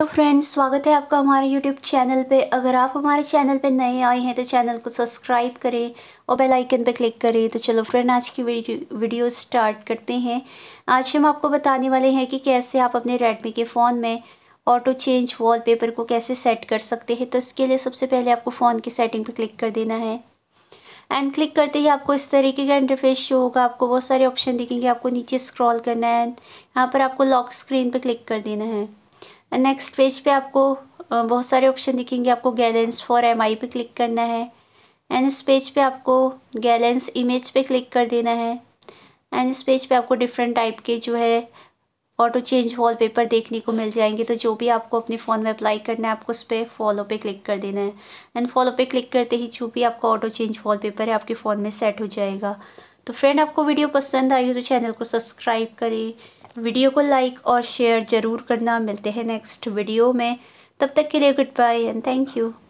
तो फ्रेंड्स स्वागत है आपका हमारे यूट्यूब चैनल पे अगर आप हमारे चैनल पे नए आए हैं तो चैनल को सब्सक्राइब करें और बेल आइकन पे क्लिक करें तो चलो फ्रेंड आज की वीडियो वीडियो स्टार्ट करते हैं आज हम आपको बताने वाले हैं कि कैसे आप अपने रेडमी के फ़ोन में ऑटो चेंज वॉलपेपर को कैसे सेट कर सकते हैं तो इसके लिए सबसे पहले आपको फ़ोन की सेटिंग पर क्लिक कर देना है एंड क्लिक करते ही आपको इस तरीके का इंटरफेस शो होगा आपको बहुत सारे ऑप्शन दिखेंगे आपको नीचे स्क्रॉल करना है यहाँ पर आपको लॉक स्क्रीन पर क्लिक कर देना है नेक्स्ट पेज पे आपको बहुत सारे ऑप्शन दिखेंगे आपको गैलेंस फॉर एम आई पे क्लिक करना है एंड इस पेज पे आपको गैलेंस इमेज पे क्लिक कर देना है एंड इस पेज पे आपको डिफरेंट टाइप के जो है ऑटो चेंज वॉलपेपर देखने को मिल जाएंगे तो जो भी आपको अपने फ़ोन में अप्लाई करना है आपको उस पर फॉलो पे क्लिक कर देना है एंड फॉलो पे क्लिक करते ही जो भी आपका ऑटो चेंज वॉलपेपर है आपके फ़ोन में सेट हो जाएगा तो फ्रेंड आपको वीडियो पसंद आई हो तो चैनल को सब्सक्राइब करें वीडियो को लाइक और शेयर ज़रूर करना मिलते हैं नेक्स्ट वीडियो में तब तक के लिए good bye and thank you